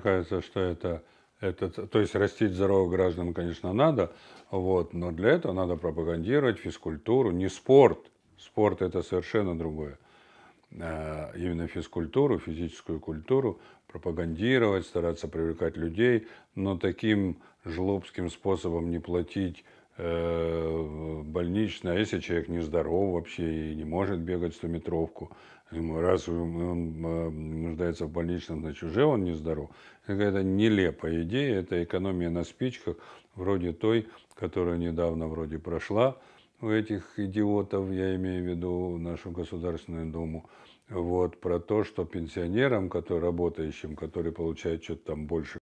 кажется, что это, это, то есть растить здоровых граждан, конечно, надо, вот, но для этого надо пропагандировать физкультуру, не спорт. Спорт это совершенно другое. Э, именно физкультуру, физическую культуру пропагандировать, стараться привлекать людей, но таким жлобским способом не платить Э, больничная, а если человек нездоров вообще и не может бегать стометровку, раз он э, нуждается в больничном, значит, уже он нездоров. Это нелепая идея, это экономия на спичках, вроде той, которая недавно вроде прошла у этих идиотов, я имею в виду нашу Государственную Думу, вот, про то, что пенсионерам, которые, работающим, которые получают что-то там больше,